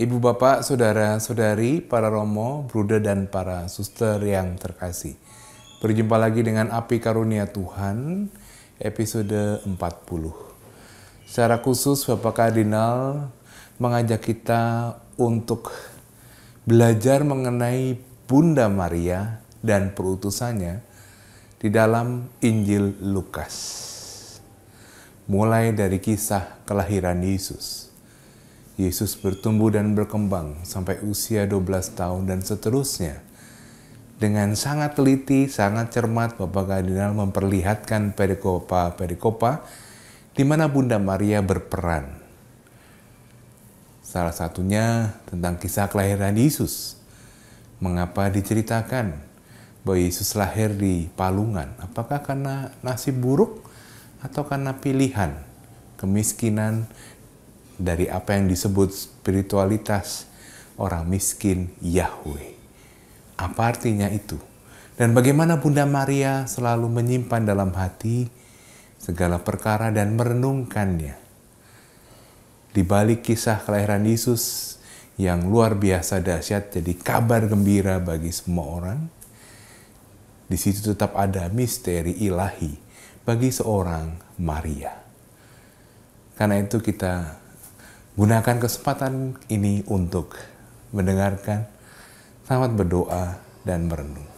Ibu bapak, saudara, saudari, para romo, bruder, dan para suster yang terkasih. Berjumpa lagi dengan Api Karunia Tuhan, episode 40. Secara khusus Bapak Kardinal mengajak kita untuk belajar mengenai Bunda Maria dan perutusannya di dalam Injil Lukas. Mulai dari kisah kelahiran Yesus Yesus bertumbuh dan berkembang sampai usia 12 tahun dan seterusnya. Dengan sangat teliti, sangat cermat, Bapak Kardinal memperlihatkan perikopa-perikopa di mana Bunda Maria berperan. Salah satunya tentang kisah kelahiran Yesus. Mengapa diceritakan bahwa Yesus lahir di Palungan? Apakah karena nasib buruk atau karena pilihan, kemiskinan, dari apa yang disebut spiritualitas orang miskin Yahweh. Apa artinya itu? Dan bagaimana Bunda Maria selalu menyimpan dalam hati segala perkara dan merenungkannya. Di balik kisah kelahiran Yesus yang luar biasa dahsyat jadi kabar gembira bagi semua orang, di situ tetap ada misteri ilahi bagi seorang Maria. Karena itu kita Gunakan kesempatan ini untuk mendengarkan, selamat berdoa, dan merenung.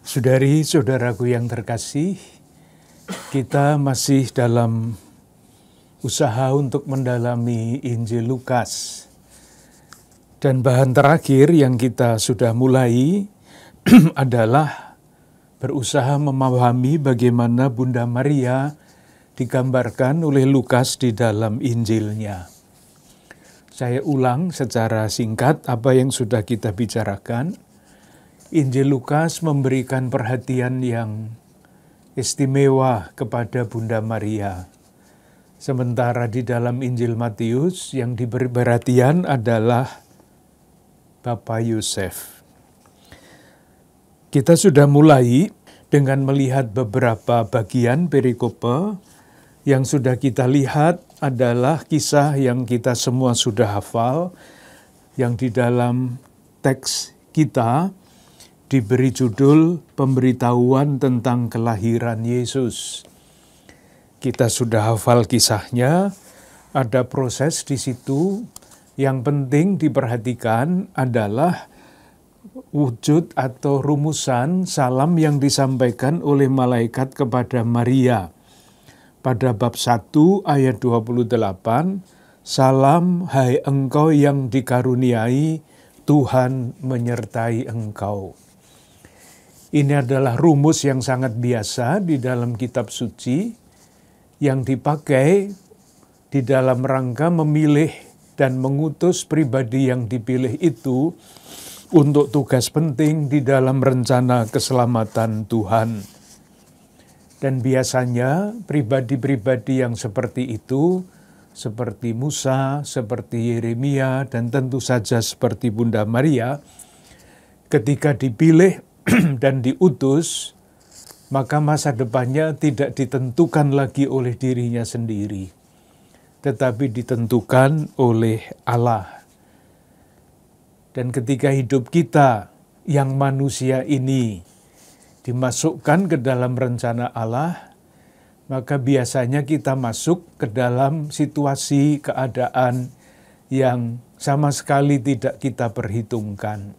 Saudari-saudaraku yang terkasih, kita masih dalam usaha untuk mendalami Injil Lukas. Dan bahan terakhir yang kita sudah mulai adalah berusaha memahami bagaimana Bunda Maria digambarkan oleh Lukas di dalam Injilnya. Saya ulang secara singkat apa yang sudah kita bicarakan. Injil Lukas memberikan perhatian yang istimewa kepada Bunda Maria. Sementara di dalam Injil Matius yang diberi perhatian adalah Bapak Yosef. Kita sudah mulai dengan melihat beberapa bagian perikope yang sudah kita lihat adalah kisah yang kita semua sudah hafal yang di dalam teks kita diberi judul pemberitahuan tentang kelahiran Yesus. Kita sudah hafal kisahnya, ada proses di situ yang penting diperhatikan adalah wujud atau rumusan salam yang disampaikan oleh malaikat kepada Maria. Pada bab 1 ayat 28, Salam hai engkau yang dikaruniai, Tuhan menyertai engkau. Ini adalah rumus yang sangat biasa di dalam kitab suci yang dipakai di dalam rangka memilih dan mengutus pribadi yang dipilih itu untuk tugas penting di dalam rencana keselamatan Tuhan. Dan biasanya pribadi-pribadi yang seperti itu seperti Musa, seperti Yeremia, dan tentu saja seperti Bunda Maria, ketika dipilih dan diutus, maka masa depannya tidak ditentukan lagi oleh dirinya sendiri tetapi ditentukan oleh Allah. Dan ketika hidup kita yang manusia ini dimasukkan ke dalam rencana Allah, maka biasanya kita masuk ke dalam situasi keadaan yang sama sekali tidak kita perhitungkan.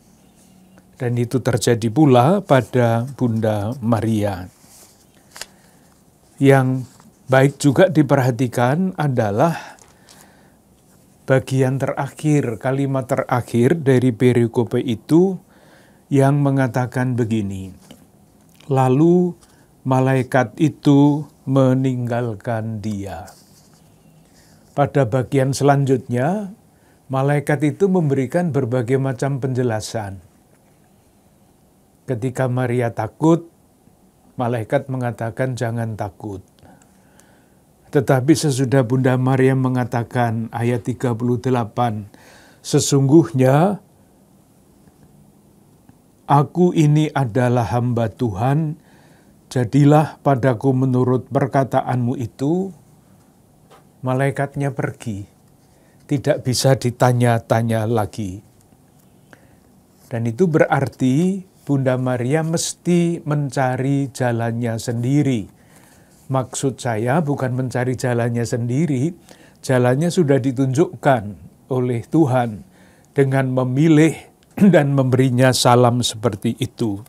Dan itu terjadi pula pada Bunda Maria yang baik juga diperhatikan adalah bagian terakhir, kalimat terakhir dari perikope itu yang mengatakan begini. Lalu malaikat itu meninggalkan dia. Pada bagian selanjutnya, malaikat itu memberikan berbagai macam penjelasan. Ketika Maria takut, malaikat mengatakan jangan takut. Tetapi sesudah Bunda Maria mengatakan ayat 38, sesungguhnya aku ini adalah hamba Tuhan, jadilah padaku menurut perkataanmu itu, malaikatnya pergi, tidak bisa ditanya-tanya lagi. Dan itu berarti Bunda Maria mesti mencari jalannya sendiri Maksud saya bukan mencari jalannya sendiri, jalannya sudah ditunjukkan oleh Tuhan dengan memilih dan memberinya salam seperti itu.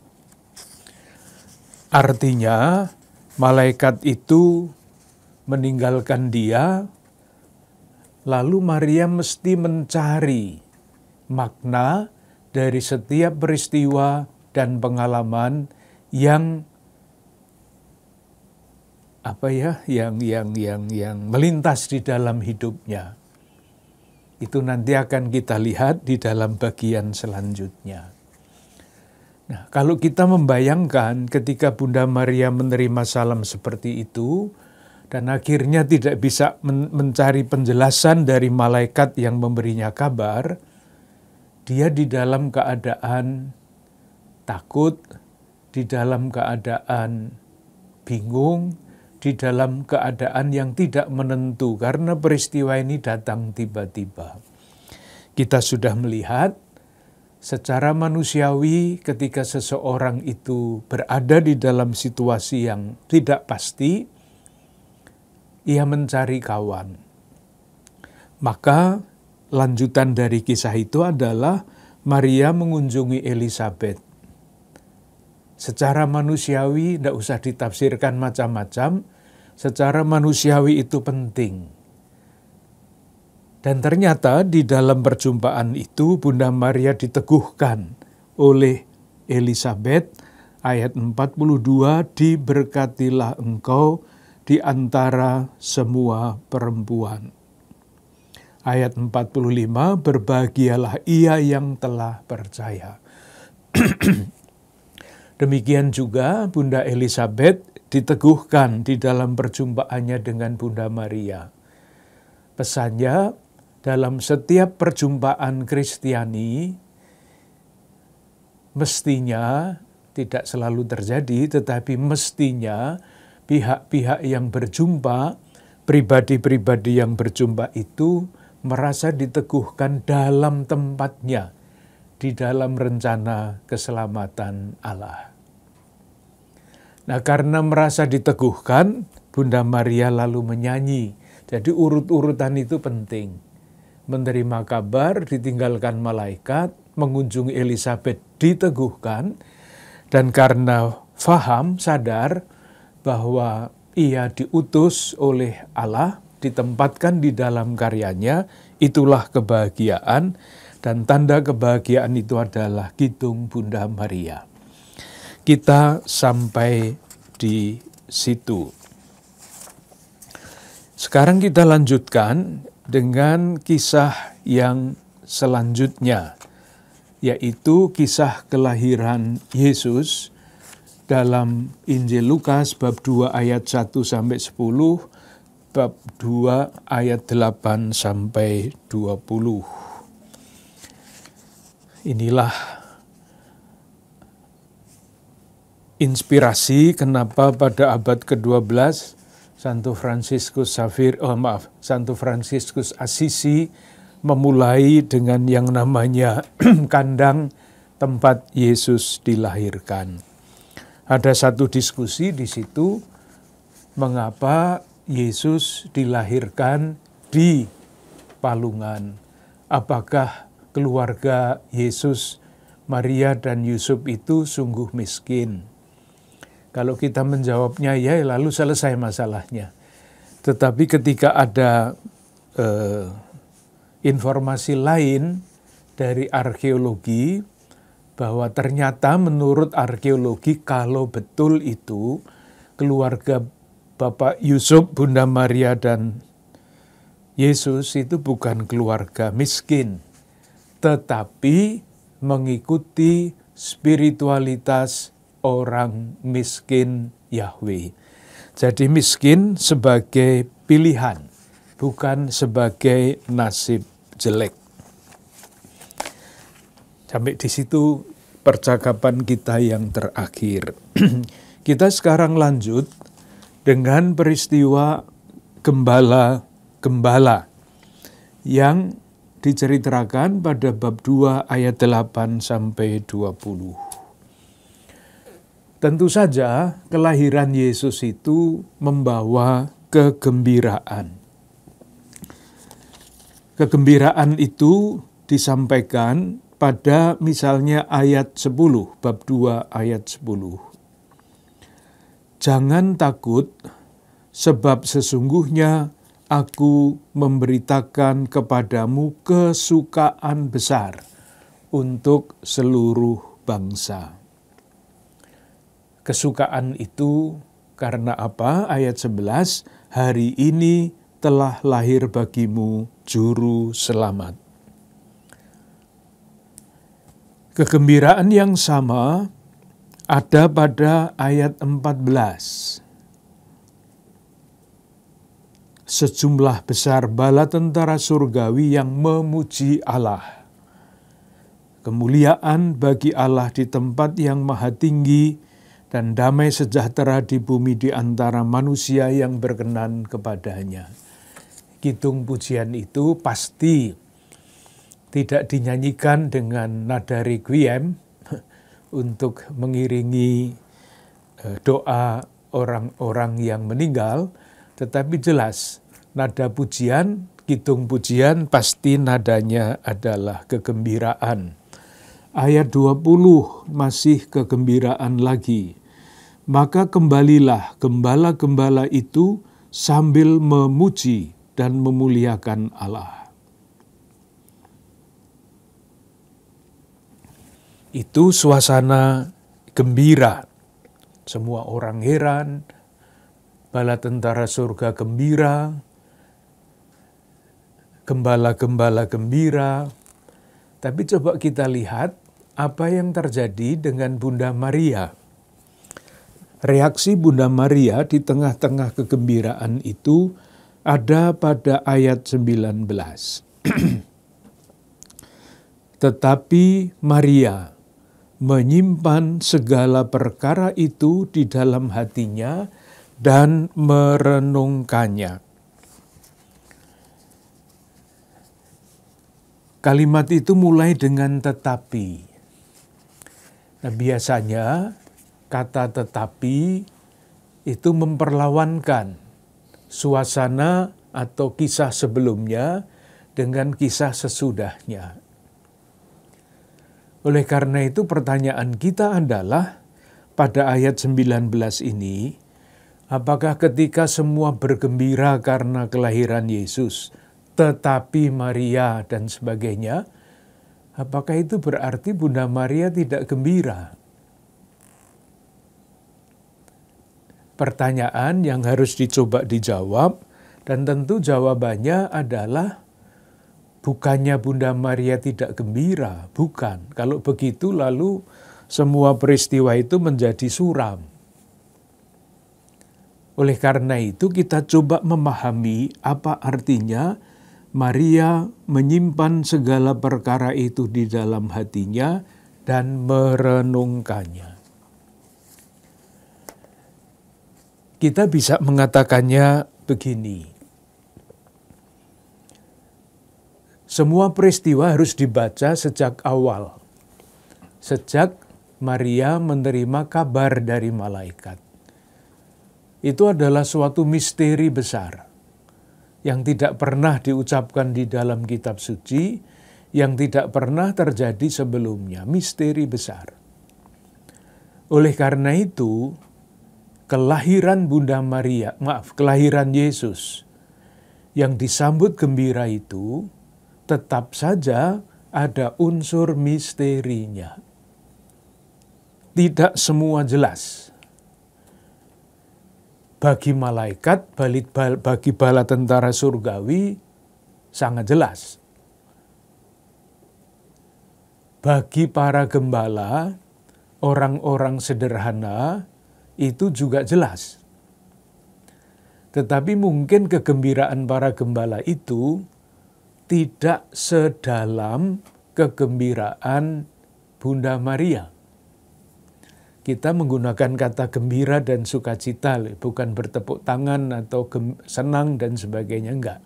Artinya, malaikat itu meninggalkan dia, lalu Maria mesti mencari makna dari setiap peristiwa dan pengalaman yang apa ya yang yang yang yang melintas di dalam hidupnya itu nanti akan kita lihat di dalam bagian selanjutnya. Nah, kalau kita membayangkan ketika Bunda Maria menerima salam seperti itu dan akhirnya tidak bisa men mencari penjelasan dari malaikat yang memberinya kabar, dia di dalam keadaan takut, di dalam keadaan bingung, di dalam keadaan yang tidak menentu karena peristiwa ini datang tiba-tiba. Kita sudah melihat secara manusiawi ketika seseorang itu berada di dalam situasi yang tidak pasti, ia mencari kawan. Maka lanjutan dari kisah itu adalah Maria mengunjungi Elizabeth Secara manusiawi tidak usah ditafsirkan macam-macam, secara manusiawi itu penting. Dan ternyata di dalam perjumpaan itu Bunda Maria diteguhkan oleh Elizabeth ayat 42 diberkatilah engkau di antara semua perempuan. Ayat 45 berbahagialah ia yang telah percaya. Demikian juga Bunda Elizabeth diteguhkan di dalam perjumpaannya dengan Bunda Maria. Pesannya, dalam setiap perjumpaan Kristiani, mestinya tidak selalu terjadi, tetapi mestinya pihak-pihak yang berjumpa, pribadi-pribadi yang berjumpa itu merasa diteguhkan dalam tempatnya, di dalam rencana keselamatan Allah. Nah, karena merasa diteguhkan, Bunda Maria lalu menyanyi. Jadi urut-urutan itu penting. Menerima kabar, ditinggalkan malaikat, mengunjungi Elizabeth, diteguhkan, dan karena faham, sadar bahwa ia diutus oleh Allah, ditempatkan di dalam karyanya, itulah kebahagiaan, dan tanda kebahagiaan itu adalah Kidung Bunda Maria. Kita sampai di situ. Sekarang kita lanjutkan dengan kisah yang selanjutnya, yaitu kisah kelahiran Yesus dalam Injil Lukas bab 2 ayat 1 sampai 10 bab 2 ayat 8 sampai 20. Inilah inspirasi kenapa pada abad ke-12 Santo Fransiskus Safir, oh eh, maaf, Santo Fransiskus Assisi memulai dengan yang namanya kandang tempat Yesus dilahirkan. Ada satu diskusi di situ mengapa Yesus dilahirkan di Palungan. Apakah keluarga Yesus, Maria dan Yusuf itu sungguh miskin? Kalau kita menjawabnya ya, lalu selesai masalahnya. Tetapi ketika ada eh, informasi lain dari arkeologi bahwa ternyata menurut arkeologi kalau betul itu keluarga Bapak Yusuf, Bunda Maria dan Yesus itu bukan keluarga miskin, tetapi mengikuti spiritualitas orang miskin Yahweh. Jadi miskin sebagai pilihan, bukan sebagai nasib jelek. Sampai di situ percakapan kita yang terakhir. kita sekarang lanjut dengan peristiwa gembala-gembala yang diceritakan pada bab 2 ayat 8 sampai 20. Tentu saja kelahiran Yesus itu membawa kegembiraan. Kegembiraan itu disampaikan pada misalnya ayat 10, bab 2 ayat 10. Jangan takut sebab sesungguhnya aku memberitakan kepadamu kesukaan besar untuk seluruh bangsa. Kesukaan itu karena apa? Ayat 11, hari ini telah lahir bagimu juru selamat. Kegembiraan yang sama ada pada ayat 14. Sejumlah besar bala tentara surgawi yang memuji Allah. Kemuliaan bagi Allah di tempat yang maha tinggi, dan damai sejahtera di bumi di antara manusia yang berkenan kepadanya. Kitung pujian itu pasti tidak dinyanyikan dengan nada requiem untuk mengiringi e, doa orang-orang yang meninggal, tetapi jelas nada pujian, kitung pujian pasti nadanya adalah kegembiraan. Ayat 20 masih kegembiraan lagi maka kembalilah gembala-gembala itu sambil memuji dan memuliakan Allah. Itu suasana gembira. Semua orang heran, bala tentara surga gembira, gembala-gembala gembira. Tapi coba kita lihat apa yang terjadi dengan Bunda Maria Reaksi Bunda Maria di tengah-tengah kegembiraan itu ada pada ayat 19. Tetapi Maria menyimpan segala perkara itu di dalam hatinya dan merenungkannya. Kalimat itu mulai dengan tetapi. Nah, biasanya Kata tetapi itu memperlawankan suasana atau kisah sebelumnya dengan kisah sesudahnya. Oleh karena itu pertanyaan kita adalah pada ayat 19 ini, apakah ketika semua bergembira karena kelahiran Yesus, tetapi Maria dan sebagainya, apakah itu berarti Bunda Maria tidak gembira? pertanyaan yang harus dicoba dijawab dan tentu jawabannya adalah bukannya Bunda Maria tidak gembira, bukan. Kalau begitu lalu semua peristiwa itu menjadi suram. Oleh karena itu kita coba memahami apa artinya Maria menyimpan segala perkara itu di dalam hatinya dan merenungkannya. kita bisa mengatakannya begini. Semua peristiwa harus dibaca sejak awal. Sejak Maria menerima kabar dari malaikat. Itu adalah suatu misteri besar yang tidak pernah diucapkan di dalam kitab suci, yang tidak pernah terjadi sebelumnya, misteri besar. Oleh karena itu, kelahiran Bunda Maria, maaf, kelahiran Yesus yang disambut gembira itu tetap saja ada unsur misterinya. Tidak semua jelas. Bagi malaikat, bagi bala tentara surgawi, sangat jelas. Bagi para gembala, orang-orang sederhana, itu juga jelas. Tetapi mungkin kegembiraan para gembala itu tidak sedalam kegembiraan Bunda Maria. Kita menggunakan kata gembira dan sukacita, bukan bertepuk tangan atau senang dan sebagainya, enggak.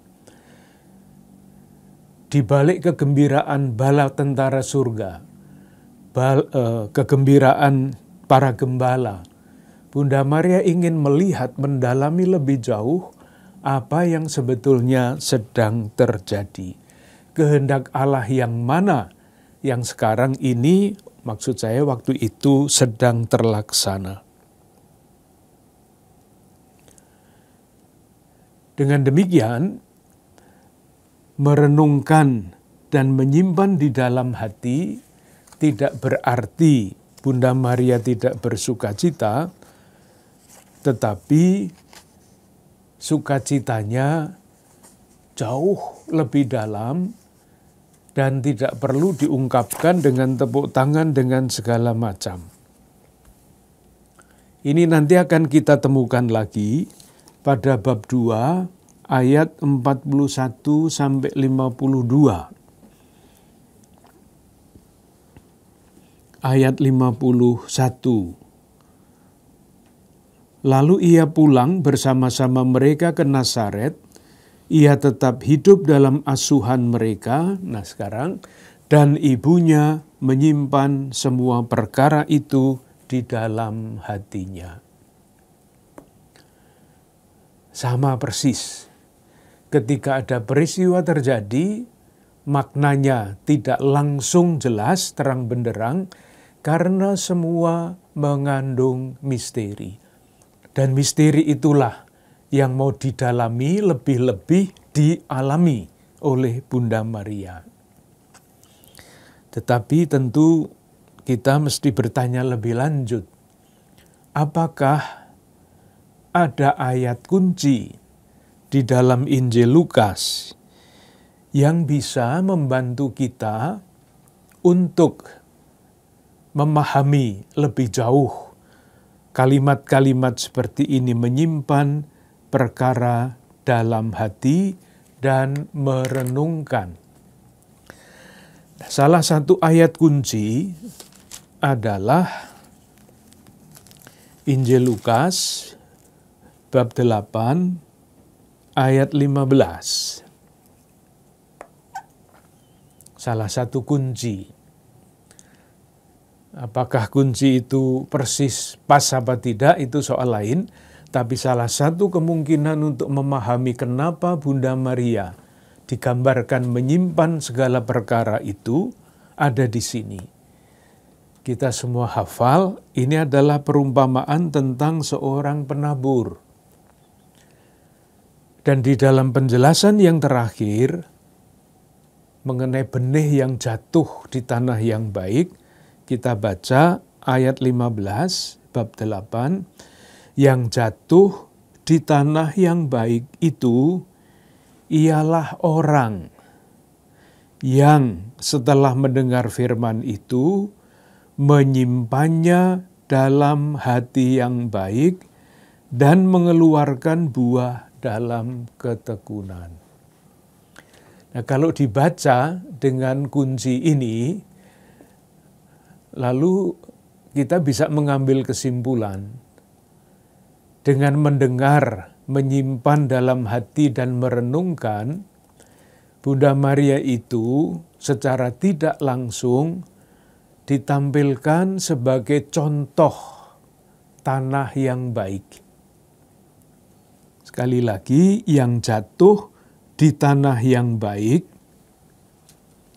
Di balik kegembiraan bala tentara surga, eh, kegembiraan para gembala, Bunda Maria ingin melihat mendalami lebih jauh apa yang sebetulnya sedang terjadi. Kehendak Allah yang mana yang sekarang ini maksud saya waktu itu sedang terlaksana. Dengan demikian, merenungkan dan menyimpan di dalam hati tidak berarti Bunda Maria tidak bersuka cita, tetapi sukacitanya jauh lebih dalam dan tidak perlu diungkapkan dengan tepuk tangan dengan segala macam. Ini nanti akan kita temukan lagi pada bab 2 ayat 41 sampai 52. Ayat 51 Lalu ia pulang bersama-sama mereka ke Nazaret. Ia tetap hidup dalam asuhan mereka. Nah, sekarang dan ibunya menyimpan semua perkara itu di dalam hatinya. Sama persis. Ketika ada peristiwa terjadi, maknanya tidak langsung jelas terang benderang karena semua mengandung misteri dan misteri itulah yang mau didalami lebih-lebih dialami oleh Bunda Maria. Tetapi tentu kita mesti bertanya lebih lanjut. Apakah ada ayat kunci di dalam Injil Lukas yang bisa membantu kita untuk memahami lebih jauh Kalimat-kalimat seperti ini menyimpan perkara dalam hati dan merenungkan. Salah satu ayat kunci adalah Injil Lukas bab 8 ayat 15. Salah satu kunci Apakah kunci itu persis pas apa tidak itu soal lain, tapi salah satu kemungkinan untuk memahami kenapa Bunda Maria digambarkan menyimpan segala perkara itu ada di sini. Kita semua hafal, ini adalah perumpamaan tentang seorang penabur. Dan di dalam penjelasan yang terakhir mengenai benih yang jatuh di tanah yang baik, kita baca ayat 15 bab 8 yang jatuh di tanah yang baik itu ialah orang yang setelah mendengar firman itu menyimpannya dalam hati yang baik dan mengeluarkan buah dalam ketekunan. Nah, kalau dibaca dengan kunci ini, Lalu kita bisa mengambil kesimpulan dengan mendengar, menyimpan dalam hati dan merenungkan Bunda Maria itu secara tidak langsung ditampilkan sebagai contoh tanah yang baik. Sekali lagi, yang jatuh di tanah yang baik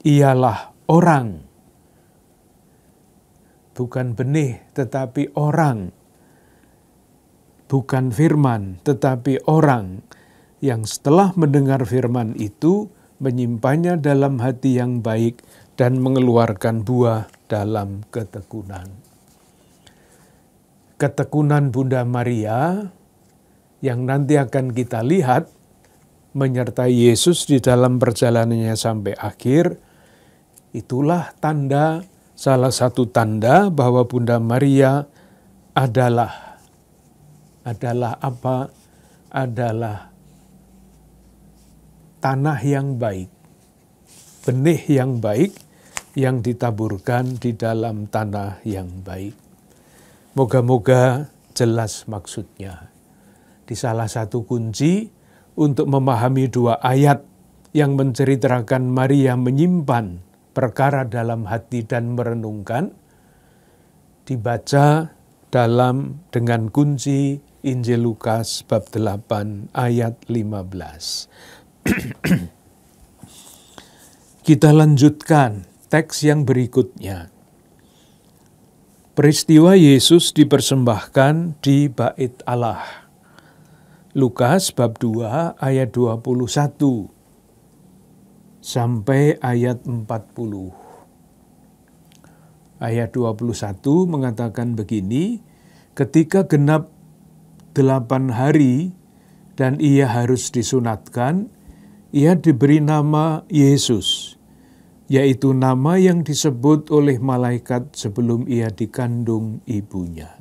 ialah orang bukan benih tetapi orang, bukan firman tetapi orang yang setelah mendengar firman itu menyimpannya dalam hati yang baik dan mengeluarkan buah dalam ketekunan. Ketekunan Bunda Maria yang nanti akan kita lihat menyertai Yesus di dalam perjalanannya sampai akhir, itulah tanda salah satu tanda bahwa Bunda Maria adalah adalah apa? Adalah tanah yang baik, benih yang baik yang ditaburkan di dalam tanah yang baik. Moga-moga jelas maksudnya. Di salah satu kunci untuk memahami dua ayat yang menceritakan Maria menyimpan perkara dalam hati dan merenungkan dibaca dalam dengan kunci Injil Lukas bab 8 ayat 15. Kita lanjutkan teks yang berikutnya. Peristiwa Yesus dipersembahkan di Bait Allah. Lukas bab 2 ayat 21 sampai ayat 40. Ayat 21 mengatakan begini, ketika genap delapan hari dan ia harus disunatkan, ia diberi nama Yesus, yaitu nama yang disebut oleh malaikat sebelum ia dikandung ibunya.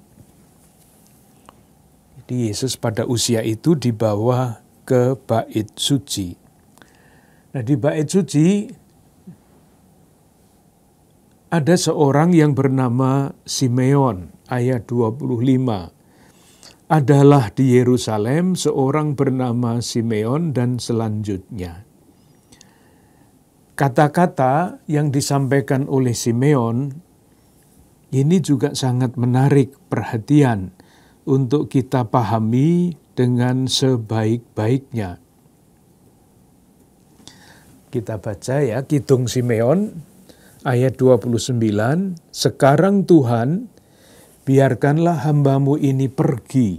Jadi Yesus pada usia itu dibawa ke bait suci. Nah di bait suci ada seorang yang bernama Simeon ayat 25. Adalah di Yerusalem seorang bernama Simeon dan selanjutnya. Kata-kata yang disampaikan oleh Simeon ini juga sangat menarik perhatian untuk kita pahami dengan sebaik-baiknya. Kita baca ya, Kidung Simeon ayat 29, Sekarang Tuhan, biarkanlah hambamu ini pergi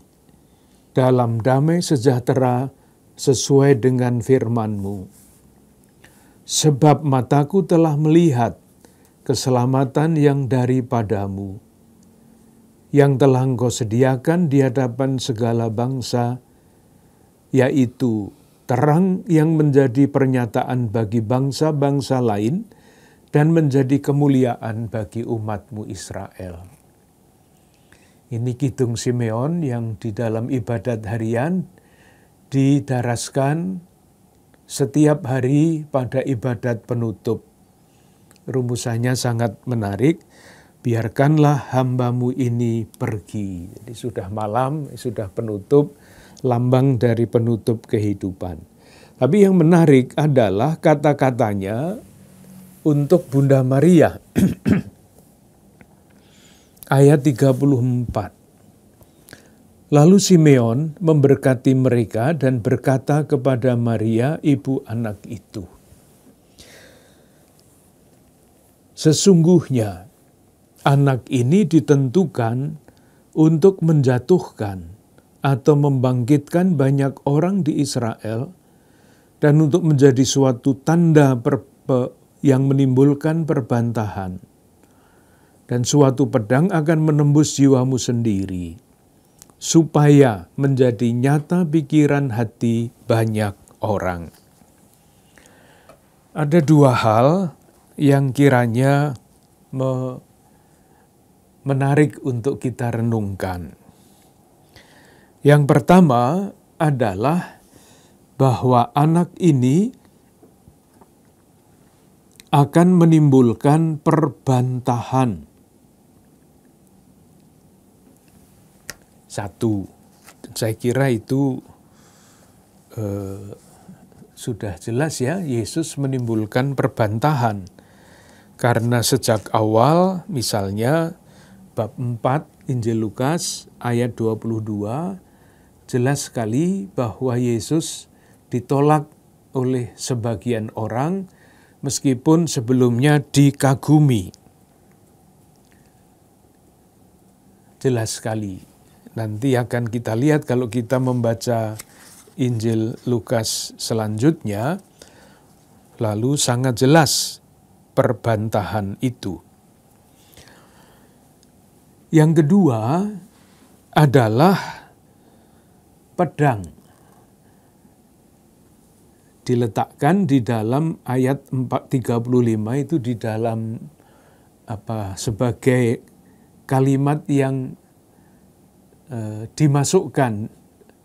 dalam damai sejahtera sesuai dengan firmanmu. Sebab mataku telah melihat keselamatan yang daripadamu, yang telah engkau sediakan di hadapan segala bangsa, yaitu terang yang menjadi pernyataan bagi bangsa-bangsa lain dan menjadi kemuliaan bagi umatmu Israel. Ini Kidung Simeon yang di dalam ibadat harian didaraskan setiap hari pada ibadat penutup. Rumusannya sangat menarik. Biarkanlah hambamu ini pergi. Jadi sudah malam, sudah penutup, lambang dari penutup kehidupan. Tapi yang menarik adalah kata-katanya untuk Bunda Maria. Ayat 34. Lalu Simeon memberkati mereka dan berkata kepada Maria, ibu anak itu, Sesungguhnya anak ini ditentukan untuk menjatuhkan atau membangkitkan banyak orang di Israel dan untuk menjadi suatu tanda yang menimbulkan perbantahan. Dan suatu pedang akan menembus jiwamu sendiri, supaya menjadi nyata pikiran hati banyak orang. Ada dua hal yang kiranya me menarik untuk kita renungkan. Yang pertama adalah bahwa anak ini akan menimbulkan perbantahan. Satu, saya kira itu eh, sudah jelas ya, Yesus menimbulkan perbantahan. Karena sejak awal, misalnya bab 4 Injil Lukas ayat 22, jelas sekali bahwa Yesus ditolak oleh sebagian orang meskipun sebelumnya dikagumi. Jelas sekali. Nanti akan kita lihat kalau kita membaca Injil Lukas selanjutnya, lalu sangat jelas perbantahan itu. Yang kedua adalah pedang diletakkan di dalam ayat 435 itu di dalam apa sebagai kalimat yang e, dimasukkan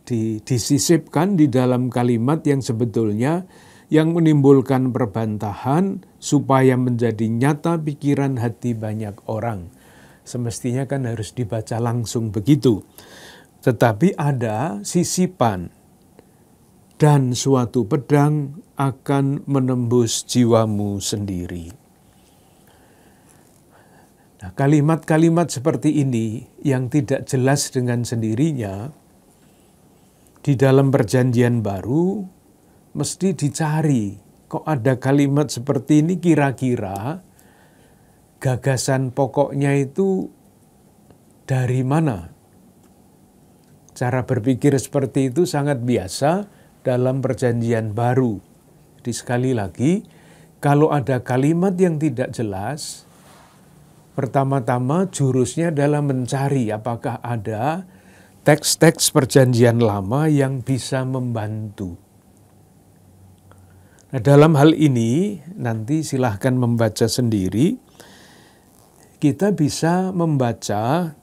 di, disisipkan di dalam kalimat yang sebetulnya yang menimbulkan perbantahan supaya menjadi nyata pikiran hati banyak orang. Semestinya kan harus dibaca langsung begitu tetapi ada sisipan, dan suatu pedang akan menembus jiwamu sendiri. Nah, kalimat-kalimat seperti ini yang tidak jelas dengan sendirinya di dalam Perjanjian Baru mesti dicari. Kok ada kalimat seperti ini kira-kira gagasan pokoknya itu dari mana? Cara berpikir seperti itu sangat biasa dalam Perjanjian Baru. Jadi, sekali lagi, kalau ada kalimat yang tidak jelas, pertama-tama jurusnya adalah mencari apakah ada teks-teks Perjanjian Lama yang bisa membantu. Nah, dalam hal ini, nanti silahkan membaca sendiri. Kita bisa membaca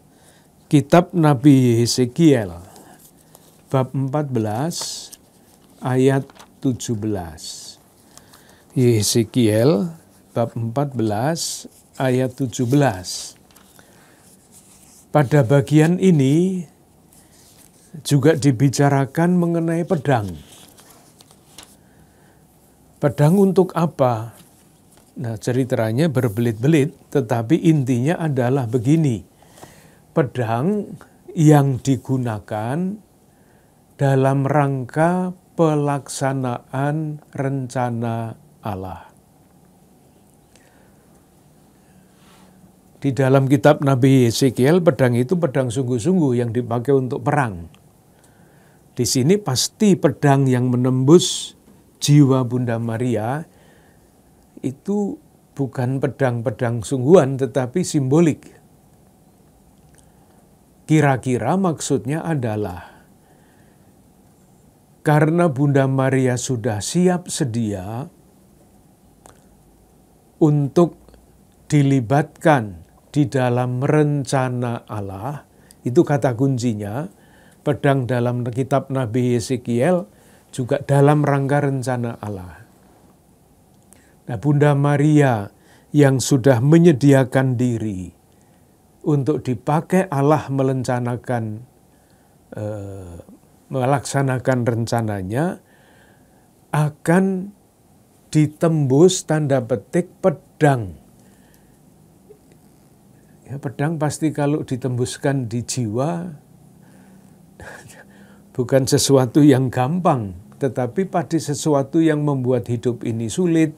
kitab Nabi Hezekiel bab 14 ayat 17. Hesekiel bab 14 ayat 17. Pada bagian ini juga dibicarakan mengenai pedang. Pedang untuk apa? Nah, ceritanya berbelit-belit, tetapi intinya adalah begini pedang yang digunakan dalam rangka pelaksanaan rencana Allah. Di dalam kitab Nabi Ezekiel, pedang itu pedang sungguh-sungguh yang dipakai untuk perang. Di sini pasti pedang yang menembus jiwa Bunda Maria itu bukan pedang-pedang sungguhan tetapi simbolik Kira-kira maksudnya adalah karena Bunda Maria sudah siap sedia untuk dilibatkan di dalam rencana Allah, itu kata kuncinya, pedang dalam kitab Nabi Yesikiel juga dalam rangka rencana Allah. Nah, Bunda Maria yang sudah menyediakan diri untuk dipakai Allah melencanakan eh, melaksanakan rencananya akan ditembus tanda petik pedang. Ya, pedang pasti kalau ditembuskan di jiwa bukan sesuatu yang gampang, tetapi pasti sesuatu yang membuat hidup ini sulit,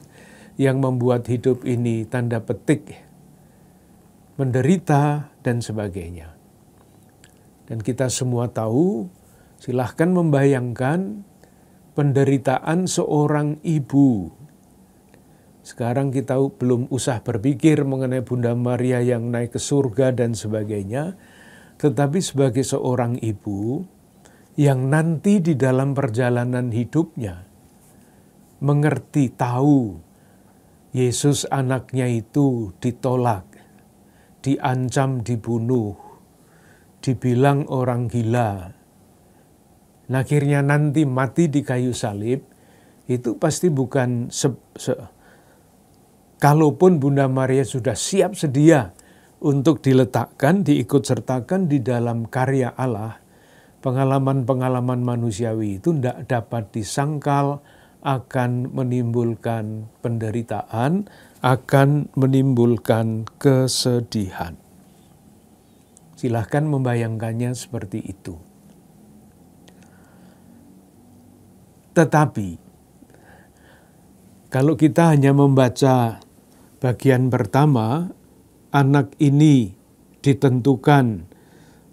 yang membuat hidup ini tanda petik menderita, dan sebagainya. Dan kita semua tahu, silahkan membayangkan penderitaan seorang ibu. Sekarang kita belum usah berpikir mengenai Bunda Maria yang naik ke surga dan sebagainya, tetapi sebagai seorang ibu yang nanti di dalam perjalanan hidupnya mengerti tahu Yesus anaknya itu ditolak, diancam dibunuh, dibilang orang gila. Nah, akhirnya nanti mati di kayu salib, itu pasti bukan se, se, kalaupun Bunda Maria sudah siap sedia untuk diletakkan, diikut sertakan di dalam karya Allah, pengalaman-pengalaman manusiawi itu tidak dapat disangkal akan menimbulkan penderitaan, akan menimbulkan kesedihan. Silahkan membayangkannya seperti itu. Tetapi, kalau kita hanya membaca bagian pertama, anak ini ditentukan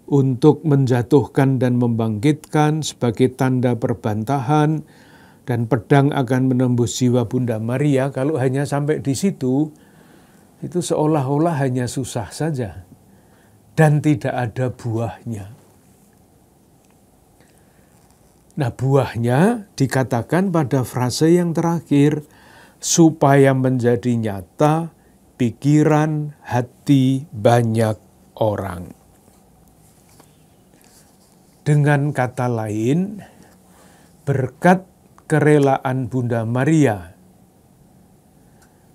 untuk menjatuhkan dan membangkitkan sebagai tanda perbantahan, dan pedang akan menembus jiwa Bunda Maria kalau hanya sampai di situ itu seolah-olah hanya susah saja dan tidak ada buahnya. Nah, buahnya dikatakan pada frase yang terakhir supaya menjadi nyata pikiran hati banyak orang. Dengan kata lain, berkat kerelaan Bunda Maria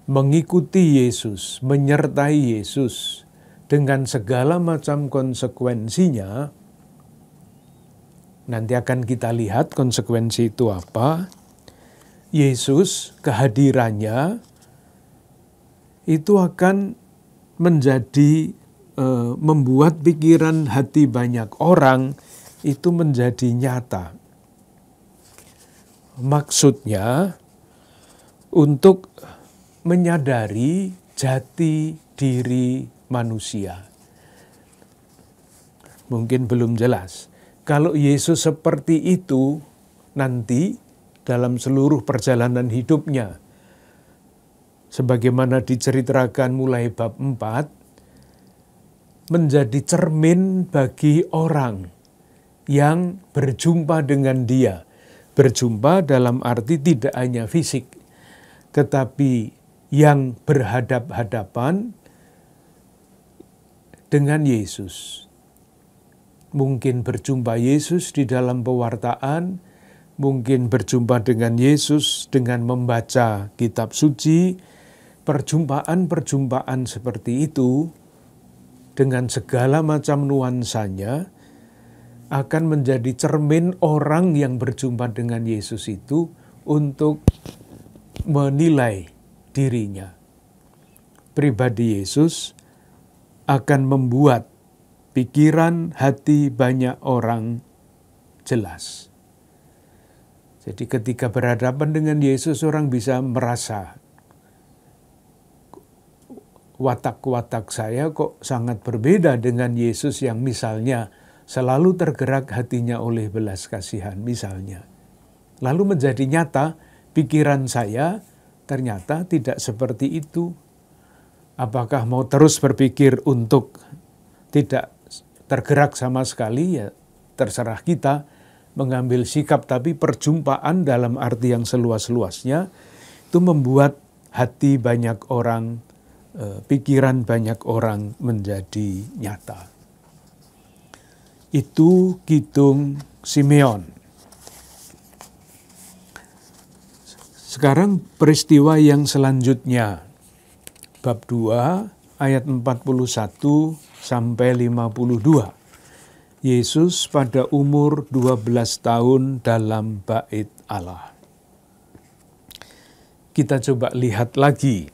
mengikuti Yesus, menyertai Yesus dengan segala macam konsekuensinya. Nanti akan kita lihat konsekuensi itu apa. Yesus kehadirannya itu akan menjadi e, membuat pikiran hati banyak orang itu menjadi nyata maksudnya untuk menyadari jati diri manusia. Mungkin belum jelas. Kalau Yesus seperti itu nanti dalam seluruh perjalanan hidupnya, sebagaimana diceritakan mulai bab 4, menjadi cermin bagi orang yang berjumpa dengan dia. Berjumpa dalam arti tidak hanya fisik, tetapi yang berhadap-hadapan dengan Yesus. Mungkin berjumpa Yesus di dalam pewartaan, mungkin berjumpa dengan Yesus dengan membaca kitab suci, perjumpaan-perjumpaan seperti itu dengan segala macam nuansanya akan menjadi cermin orang yang berjumpa dengan Yesus itu untuk menilai dirinya. Pribadi Yesus akan membuat pikiran hati banyak orang jelas. Jadi ketika berhadapan dengan Yesus orang bisa merasa watak-watak saya kok sangat berbeda dengan Yesus yang misalnya selalu tergerak hatinya oleh belas kasihan misalnya. Lalu menjadi nyata pikiran saya ternyata tidak seperti itu. Apakah mau terus berpikir untuk tidak tergerak sama sekali ya terserah kita mengambil sikap tapi perjumpaan dalam arti yang seluas-luasnya itu membuat hati banyak orang, eh, pikiran banyak orang menjadi nyata itu Kidung Simeon. Sekarang peristiwa yang selanjutnya. Bab 2 ayat 41 sampai 52. Yesus pada umur 12 tahun dalam bait Allah. Kita coba lihat lagi.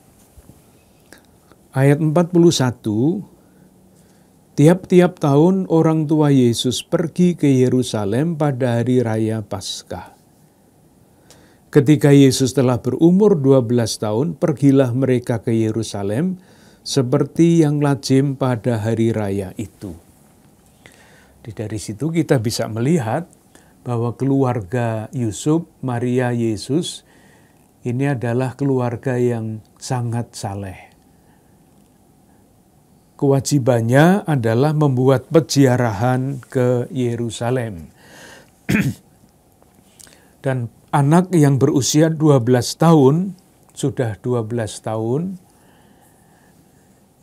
Ayat 41 Tiap-tiap tahun orang tua Yesus pergi ke Yerusalem pada hari raya Paskah. Ketika Yesus telah berumur 12 tahun, pergilah mereka ke Yerusalem seperti yang lazim pada hari raya itu. Dari situ kita bisa melihat bahwa keluarga Yusuf, Maria, Yesus ini adalah keluarga yang sangat saleh kewajibannya adalah membuat peziarahan ke Yerusalem. Dan anak yang berusia 12 tahun, sudah 12 tahun,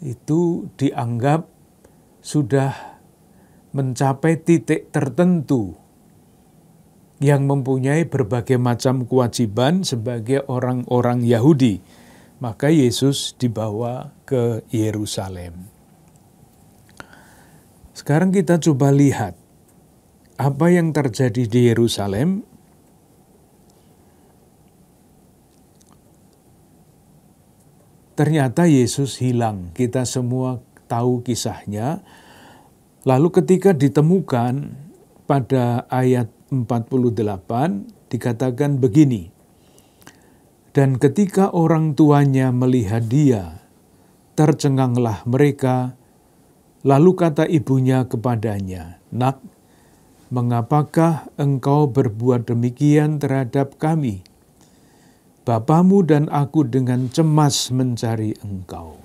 itu dianggap sudah mencapai titik tertentu yang mempunyai berbagai macam kewajiban sebagai orang-orang Yahudi. Maka Yesus dibawa ke Yerusalem. Sekarang kita coba lihat apa yang terjadi di Yerusalem. Ternyata Yesus hilang. Kita semua tahu kisahnya. Lalu ketika ditemukan pada ayat 48 dikatakan begini. Dan ketika orang tuanya melihat dia, tercenganglah mereka Lalu kata ibunya kepadanya, Nak, mengapakah engkau berbuat demikian terhadap kami? Bapamu dan aku dengan cemas mencari engkau.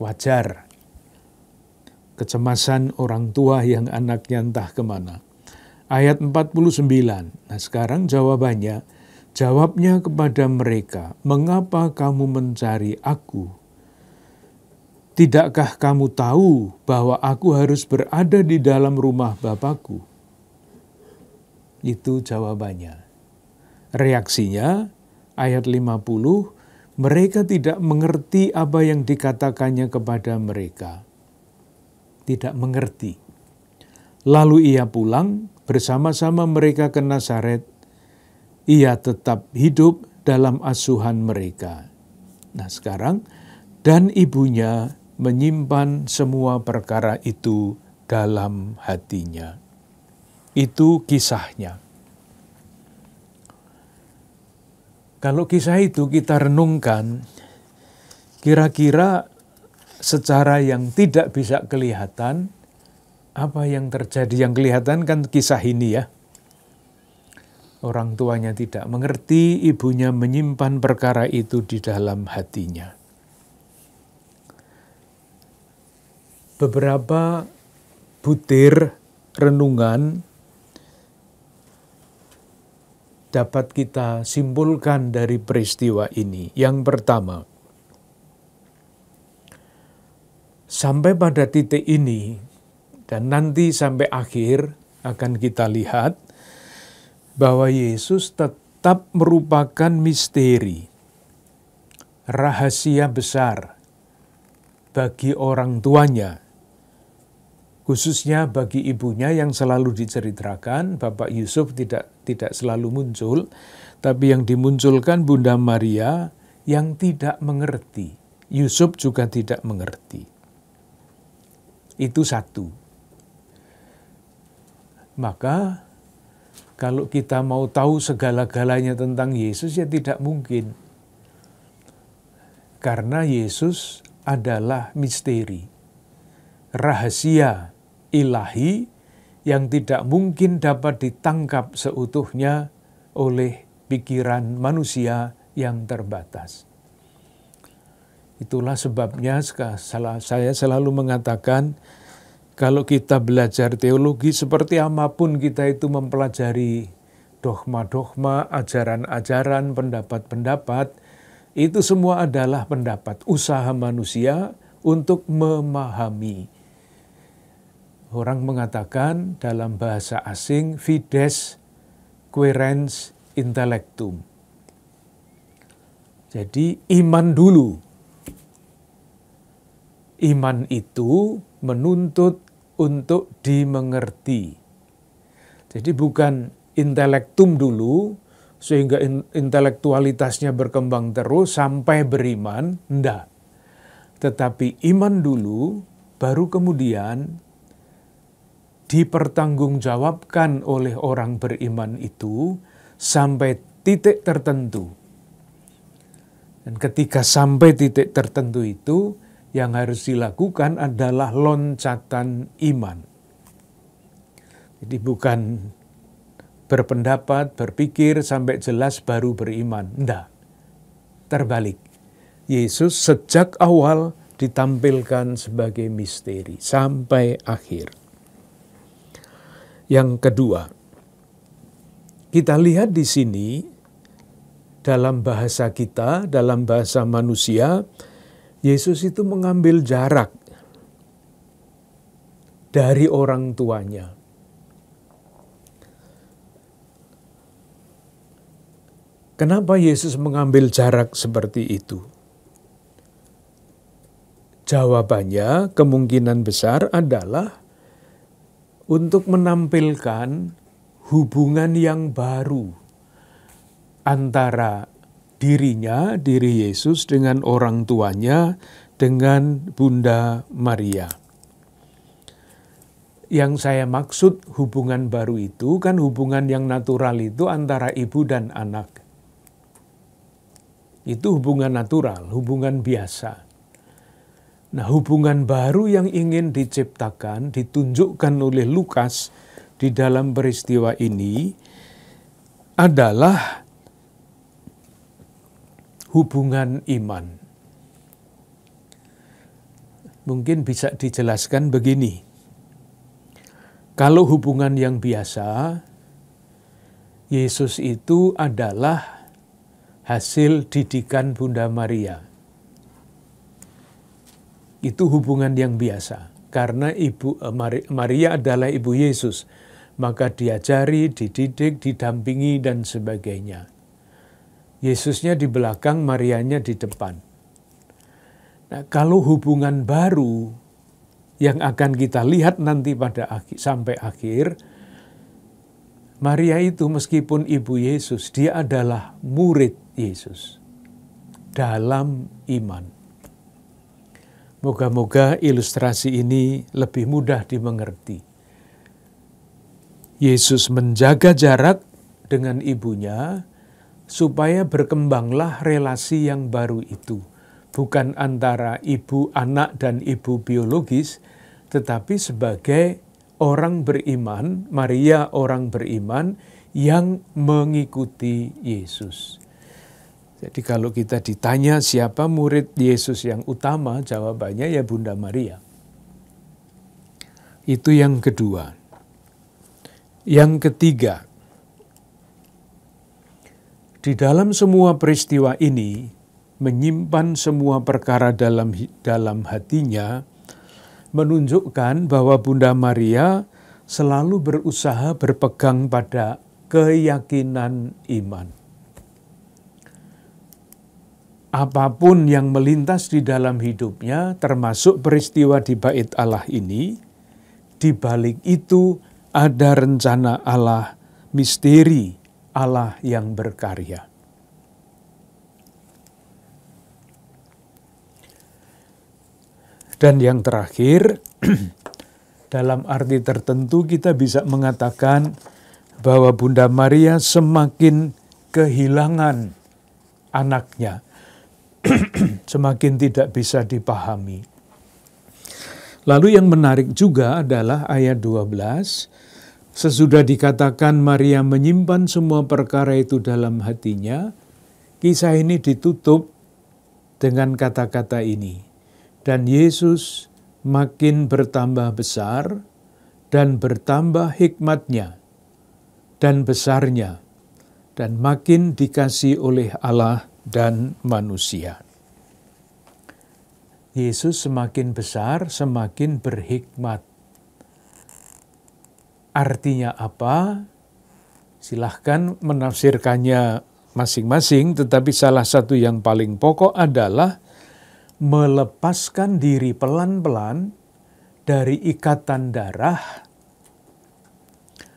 Wajar. Kecemasan orang tua yang anaknya entah kemana. Ayat 49. Nah sekarang jawabannya, jawabnya kepada mereka, Mengapa kamu mencari aku? Tidakkah kamu tahu bahwa aku harus berada di dalam rumah Bapakku? Itu jawabannya. Reaksinya, ayat 50, mereka tidak mengerti apa yang dikatakannya kepada mereka. Tidak mengerti. Lalu ia pulang bersama-sama mereka ke Nazaret. Ia tetap hidup dalam asuhan mereka. Nah sekarang, dan ibunya menyimpan semua perkara itu dalam hatinya. Itu kisahnya. Kalau kisah itu kita renungkan, kira-kira secara yang tidak bisa kelihatan, apa yang terjadi yang kelihatan kan kisah ini ya. Orang tuanya tidak mengerti, ibunya menyimpan perkara itu di dalam hatinya. beberapa butir renungan dapat kita simpulkan dari peristiwa ini. Yang pertama, sampai pada titik ini dan nanti sampai akhir akan kita lihat bahwa Yesus tetap merupakan misteri, rahasia besar bagi orang tuanya khususnya bagi ibunya yang selalu diceritakan, Bapak Yusuf tidak tidak selalu muncul, tapi yang dimunculkan Bunda Maria yang tidak mengerti. Yusuf juga tidak mengerti. Itu satu. Maka kalau kita mau tahu segala-galanya tentang Yesus ya tidak mungkin. Karena Yesus adalah misteri, rahasia ilahi yang tidak mungkin dapat ditangkap seutuhnya oleh pikiran manusia yang terbatas. Itulah sebabnya saya selalu mengatakan kalau kita belajar teologi seperti apapun kita itu mempelajari dogma-dogma, ajaran-ajaran, pendapat-pendapat, itu semua adalah pendapat usaha manusia untuk memahami orang mengatakan dalam bahasa asing fides querens intellectum. Jadi iman dulu. Iman itu menuntut untuk dimengerti. Jadi bukan intelektum dulu sehingga intelektualitasnya berkembang terus sampai beriman, enggak. Tetapi iman dulu baru kemudian dipertanggungjawabkan oleh orang beriman itu sampai titik tertentu. Dan ketika sampai titik tertentu itu, yang harus dilakukan adalah loncatan iman. Jadi bukan berpendapat, berpikir sampai jelas baru beriman. Tidak, Terbalik. Yesus sejak awal ditampilkan sebagai misteri sampai akhir. Yang kedua, kita lihat di sini dalam bahasa kita, dalam bahasa manusia, Yesus itu mengambil jarak dari orang tuanya. Kenapa Yesus mengambil jarak seperti itu? Jawabannya kemungkinan besar adalah untuk menampilkan hubungan yang baru antara dirinya, diri Yesus, dengan orang tuanya, dengan Bunda Maria. Yang saya maksud hubungan baru itu kan hubungan yang natural itu antara ibu dan anak. Itu hubungan natural, hubungan biasa. Nah, hubungan baru yang ingin diciptakan, ditunjukkan oleh Lukas di dalam peristiwa ini adalah hubungan iman. Mungkin bisa dijelaskan begini. Kalau hubungan yang biasa, Yesus itu adalah hasil didikan Bunda Maria itu hubungan yang biasa. Karena ibu eh, Maria adalah ibu Yesus, maka diajari, dididik, didampingi dan sebagainya. Yesusnya di belakang, Marianya di depan. Nah, kalau hubungan baru yang akan kita lihat nanti pada akhir, sampai akhir, Maria itu meskipun ibu Yesus, dia adalah murid Yesus dalam iman. Moga-moga ilustrasi ini lebih mudah dimengerti. Yesus menjaga jarak dengan ibunya supaya berkembanglah relasi yang baru itu, bukan antara ibu anak dan ibu biologis, tetapi sebagai orang beriman, Maria orang beriman yang mengikuti Yesus. Jadi kalau kita ditanya siapa murid Yesus yang utama, jawabannya ya Bunda Maria. Itu yang kedua. Yang ketiga, di dalam semua peristiwa ini menyimpan semua perkara dalam dalam hatinya menunjukkan bahwa Bunda Maria selalu berusaha berpegang pada keyakinan iman apapun yang melintas di dalam hidupnya, termasuk peristiwa di bait Allah ini, di balik itu ada rencana Allah, misteri Allah yang berkarya. Dan yang terakhir, dalam arti tertentu kita bisa mengatakan bahwa Bunda Maria semakin kehilangan anaknya semakin tidak bisa dipahami. Lalu yang menarik juga adalah ayat 12, sesudah dikatakan Maria menyimpan semua perkara itu dalam hatinya, kisah ini ditutup dengan kata-kata ini. Dan Yesus makin bertambah besar dan bertambah hikmatnya dan besarnya dan makin dikasih oleh Allah dan manusia. Yesus semakin besar, semakin berhikmat. Artinya apa? Silahkan menafsirkannya masing-masing, tetapi salah satu yang paling pokok adalah melepaskan diri pelan-pelan dari ikatan darah,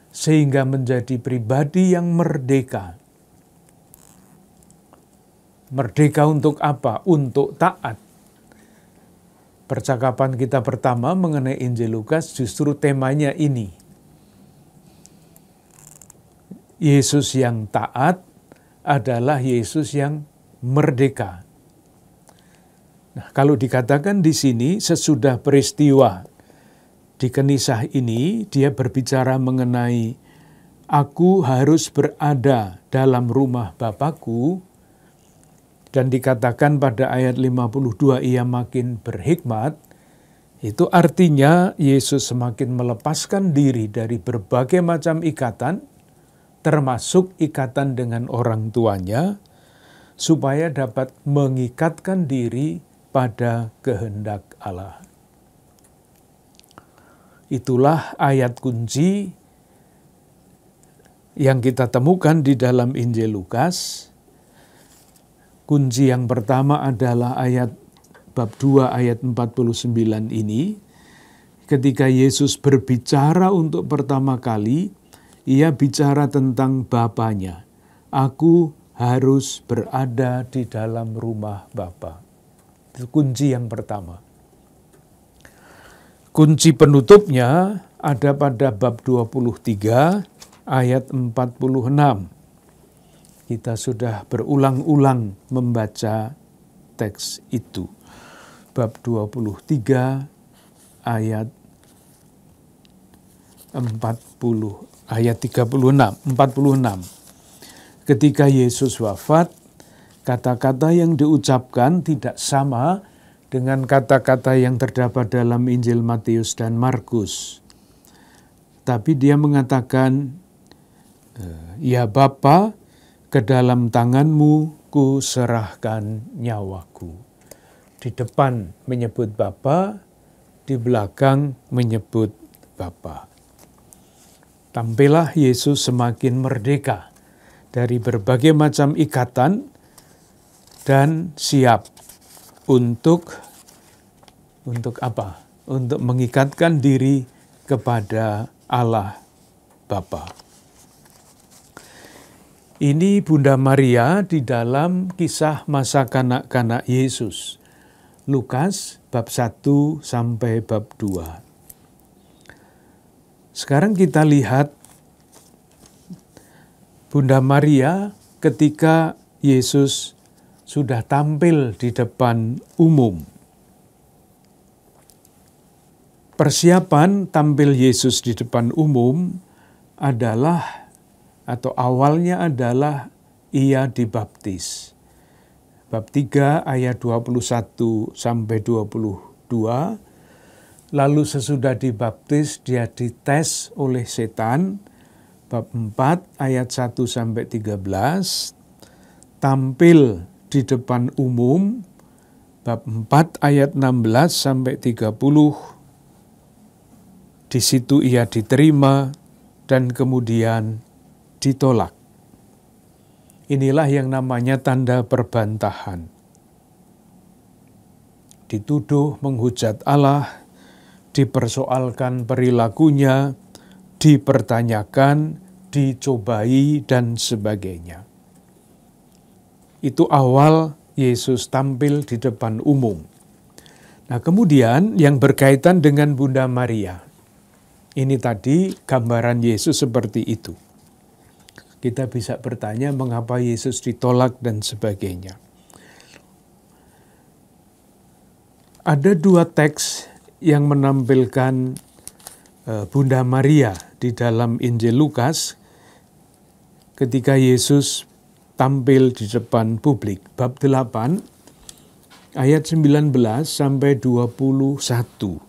sehingga menjadi pribadi yang merdeka Merdeka untuk apa? Untuk taat. Percakapan kita pertama mengenai Injil Lukas justru temanya ini. Yesus yang taat adalah Yesus yang merdeka. Nah, kalau dikatakan di sini sesudah peristiwa di Kenisah ini dia berbicara mengenai aku harus berada dalam rumah Bapakku dan dikatakan pada ayat 52 ia makin berhikmat, itu artinya Yesus semakin melepaskan diri dari berbagai macam ikatan, termasuk ikatan dengan orang tuanya, supaya dapat mengikatkan diri pada kehendak Allah. Itulah ayat kunci yang kita temukan di dalam Injil Lukas Kunci yang pertama adalah ayat bab 2 ayat 49 ini. Ketika Yesus berbicara untuk pertama kali, ia bicara tentang Bapaknya. Aku harus berada di dalam rumah Bapa. Itu kunci yang pertama. Kunci penutupnya ada pada bab 23 ayat 46. Kita sudah berulang-ulang membaca teks itu. Bab 23 ayat 40 ayat 36 46. Ketika Yesus wafat, kata-kata yang diucapkan tidak sama dengan kata-kata yang terdapat dalam Injil Matius dan Markus. Tapi dia mengatakan, eh, "Ya Bapa, ke dalam tanganmu ku serahkan nyawaku. Di depan menyebut Bapa, di belakang menyebut Bapa. Tampillah Yesus semakin merdeka dari berbagai macam ikatan dan siap untuk untuk apa? Untuk mengikatkan diri kepada Allah Bapa. Ini Bunda Maria di dalam kisah masa kanak-kanak Yesus. Lukas bab 1 sampai bab 2. Sekarang kita lihat Bunda Maria ketika Yesus sudah tampil di depan umum. Persiapan tampil Yesus di depan umum adalah atau awalnya adalah ia dibaptis. Bab 3 ayat 21 sampai 22. Lalu sesudah dibaptis dia dites oleh setan. Bab 4 ayat 1 sampai 13. Tampil di depan umum. Bab 4 ayat 16 sampai 30. Di situ ia diterima dan kemudian ditolak. Inilah yang namanya tanda perbantahan. Dituduh menghujat Allah, dipersoalkan perilakunya, dipertanyakan, dicobai, dan sebagainya. Itu awal Yesus tampil di depan umum. Nah, kemudian yang berkaitan dengan Bunda Maria. Ini tadi gambaran Yesus seperti itu kita bisa bertanya mengapa Yesus ditolak dan sebagainya. Ada dua teks yang menampilkan eh, Bunda Maria di dalam Injil Lukas ketika Yesus tampil di depan publik. Bab 8 ayat 19 sampai 21.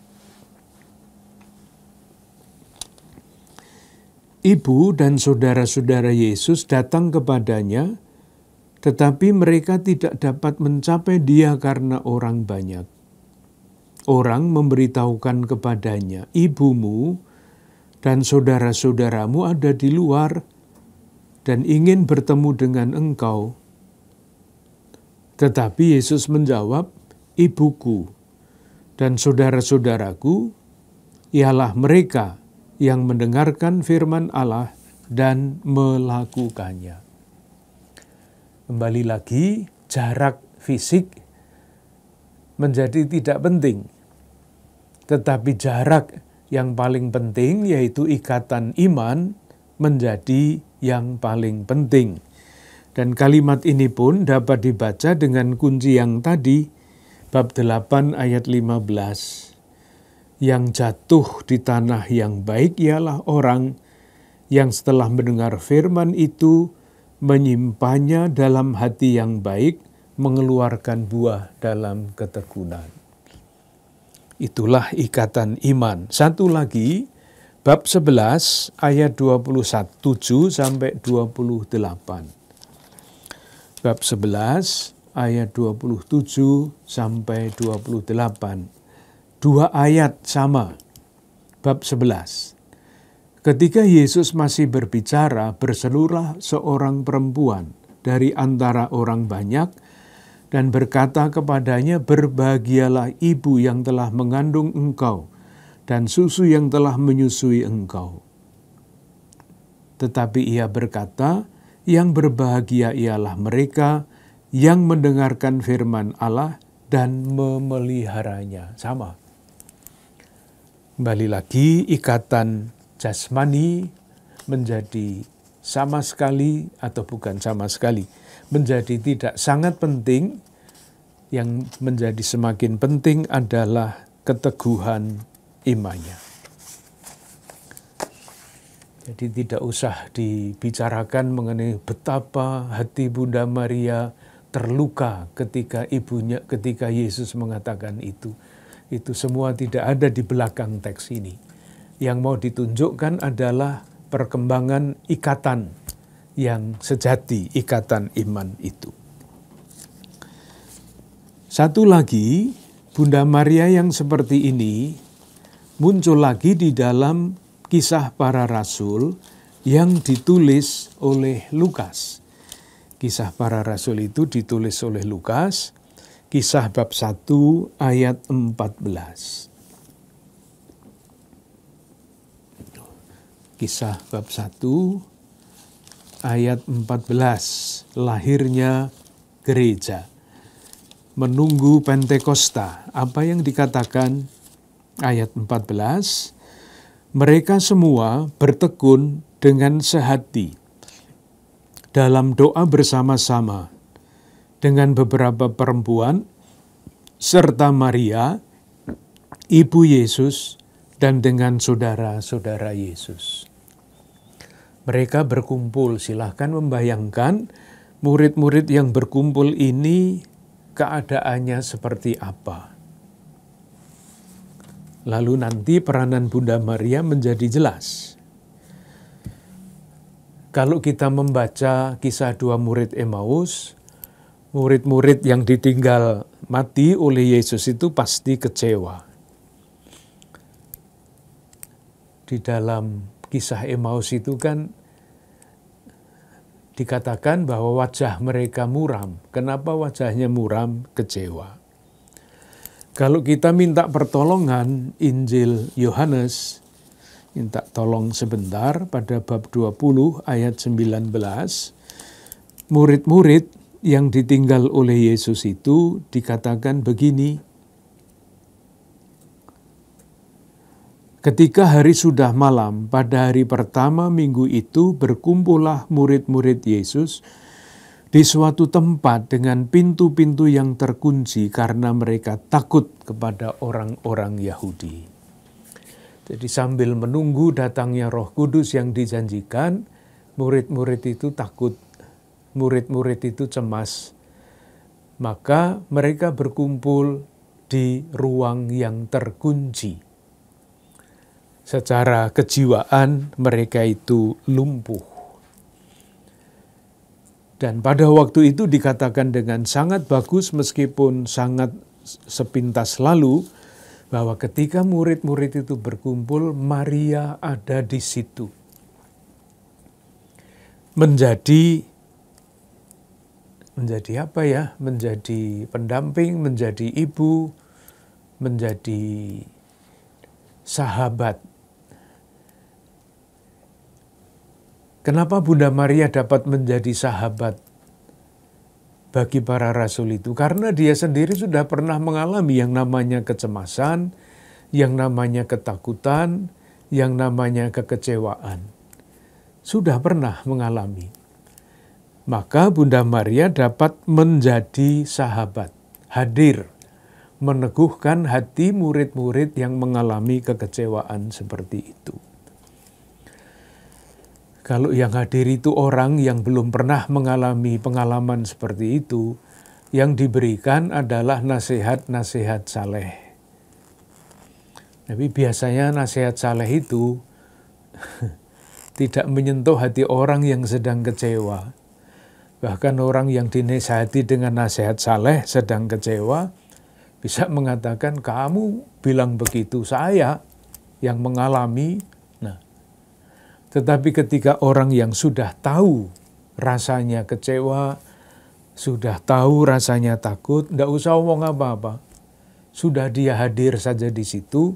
Ibu dan saudara-saudara Yesus datang kepadanya, tetapi mereka tidak dapat mencapai dia karena orang banyak. Orang memberitahukan kepadanya, "Ibumu dan saudara-saudaramu ada di luar dan ingin bertemu dengan engkau." Tetapi Yesus menjawab, "Ibuku dan saudara-saudaraku ialah mereka." yang mendengarkan firman Allah dan melakukannya. Kembali lagi, jarak fisik menjadi tidak penting, tetapi jarak yang paling penting yaitu ikatan iman menjadi yang paling penting. Dan kalimat ini pun dapat dibaca dengan kunci yang tadi, bab 8 ayat 15 yang jatuh di tanah yang baik ialah orang yang setelah mendengar firman itu menyimpannya dalam hati yang baik, mengeluarkan buah dalam ketekunan. Itulah ikatan iman. Satu lagi, bab 11 ayat 27 sampai 28. Bab 11 ayat 27 sampai 28. Dua ayat sama, bab 11. Ketika Yesus masih berbicara, berseluruh seorang perempuan dari antara orang banyak dan berkata kepadanya, Berbahagialah ibu yang telah mengandung engkau dan susu yang telah menyusui engkau. Tetapi ia berkata, yang berbahagia ialah mereka yang mendengarkan firman Allah dan memeliharanya. Sama. Kembali lagi, ikatan jasmani menjadi sama sekali atau bukan sama sekali, menjadi tidak sangat penting. Yang menjadi semakin penting adalah keteguhan imannya. Jadi tidak usah dibicarakan mengenai betapa hati Bunda Maria terluka ketika ibunya ketika Yesus mengatakan itu itu semua tidak ada di belakang teks ini. Yang mau ditunjukkan adalah perkembangan ikatan yang sejati, ikatan iman itu. Satu lagi, Bunda Maria yang seperti ini muncul lagi di dalam kisah para rasul yang ditulis oleh Lukas. Kisah para rasul itu ditulis oleh Lukas Kisah bab 1 ayat 14. Kisah bab 1 ayat 14. Lahirnya gereja. Menunggu Pentekosta. Apa yang dikatakan ayat 14? Mereka semua bertekun dengan sehati dalam doa bersama-sama dengan beberapa perempuan, serta Maria, ibu Yesus, dan dengan saudara-saudara Yesus. Mereka berkumpul, silahkan membayangkan murid-murid yang berkumpul ini keadaannya seperti apa. Lalu nanti peranan Bunda Maria menjadi jelas. Kalau kita membaca kisah dua murid Emmaus, murid-murid yang ditinggal mati oleh Yesus itu pasti kecewa. Di dalam kisah Emmaus itu kan dikatakan bahwa wajah mereka muram. Kenapa wajahnya muram? Kecewa. Kalau kita minta pertolongan Injil Yohanes, minta tolong sebentar pada bab 20 ayat 19, murid-murid yang ditinggal oleh Yesus itu dikatakan begini, Ketika hari sudah malam, pada hari pertama minggu itu berkumpullah murid-murid Yesus di suatu tempat dengan pintu-pintu yang terkunci karena mereka takut kepada orang-orang Yahudi. Jadi sambil menunggu datangnya roh kudus yang dijanjikan, murid-murid itu takut murid-murid itu cemas, maka mereka berkumpul di ruang yang terkunci. Secara kejiwaan, mereka itu lumpuh, dan pada waktu itu dikatakan dengan sangat bagus, meskipun sangat sepintas lalu, bahwa ketika murid-murid itu berkumpul, Maria ada di situ menjadi menjadi apa ya? Menjadi pendamping, menjadi ibu, menjadi sahabat. Kenapa Bunda Maria dapat menjadi sahabat bagi para rasul itu? Karena dia sendiri sudah pernah mengalami yang namanya kecemasan, yang namanya ketakutan, yang namanya kekecewaan. Sudah pernah mengalami maka Bunda Maria dapat menjadi sahabat, hadir, meneguhkan hati murid-murid yang mengalami kekecewaan seperti itu. Kalau yang hadir itu orang yang belum pernah mengalami pengalaman seperti itu, yang diberikan adalah nasihat-nasihat saleh. Tapi biasanya nasihat saleh itu tidak menyentuh hati orang yang sedang kecewa, Bahkan orang yang dinasihati dengan nasihat saleh sedang kecewa, bisa mengatakan kamu bilang begitu saya yang mengalami. Nah, tetapi ketika orang yang sudah tahu rasanya kecewa, sudah tahu rasanya takut, tidak usah omong apa-apa. Sudah dia hadir saja di situ,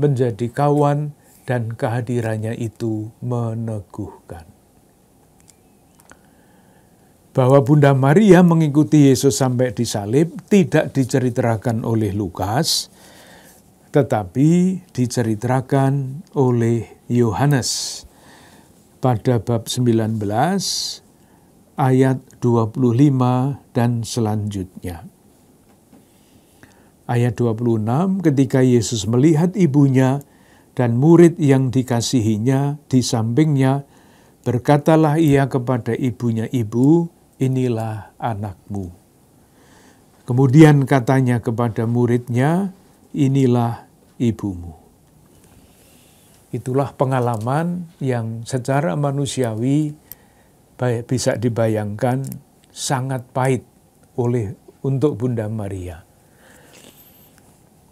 menjadi kawan dan kehadirannya itu meneguhkan bahwa Bunda Maria mengikuti Yesus sampai di salib tidak diceritakan oleh Lukas, tetapi diceritakan oleh Yohanes pada bab 19 ayat 25 dan selanjutnya. Ayat 26 ketika Yesus melihat ibunya dan murid yang dikasihinya di sampingnya, berkatalah ia kepada ibunya, "Ibu, inilah anakmu. Kemudian katanya kepada muridnya, inilah ibumu. Itulah pengalaman yang secara manusiawi bisa dibayangkan sangat pahit oleh untuk Bunda Maria.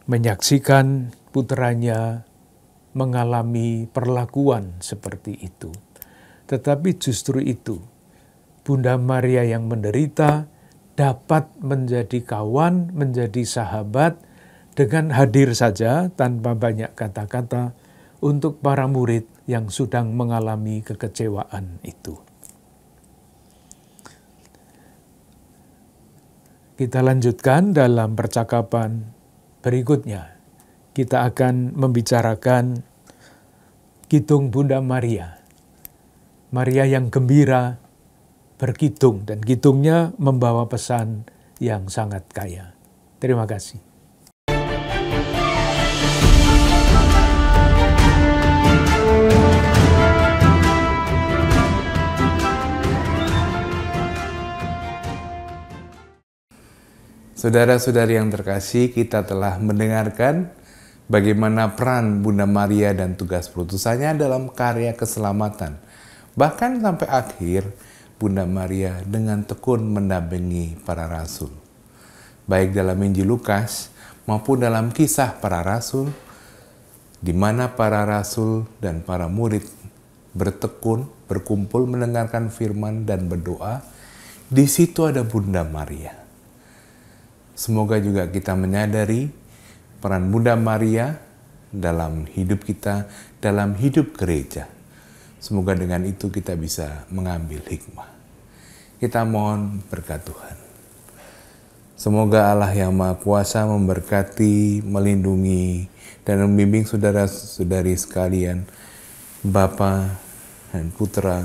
Menyaksikan putranya mengalami perlakuan seperti itu. Tetapi justru itu Bunda Maria yang menderita dapat menjadi kawan, menjadi sahabat dengan hadir saja tanpa banyak kata-kata untuk para murid yang sedang mengalami kekecewaan itu. Kita lanjutkan dalam percakapan berikutnya. Kita akan membicarakan kitung Bunda Maria. Maria yang gembira berkidung dan kidungnya membawa pesan yang sangat kaya. Terima kasih. Saudara-saudari yang terkasih, kita telah mendengarkan bagaimana peran Bunda Maria dan tugas perutusannya dalam karya keselamatan. Bahkan sampai akhir, Bunda Maria dengan tekun mendampingi para rasul. Baik dalam Injil Lukas maupun dalam kisah para rasul, di mana para rasul dan para murid bertekun, berkumpul mendengarkan firman dan berdoa, di situ ada Bunda Maria. Semoga juga kita menyadari peran Bunda Maria dalam hidup kita, dalam hidup gereja Semoga dengan itu kita bisa mengambil hikmah. Kita mohon berkat Tuhan. Semoga Allah yang Maha Kuasa memberkati, melindungi, dan membimbing saudara-saudari sekalian, Bapa dan Putra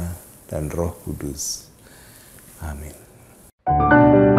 dan Roh Kudus. Amin. thank you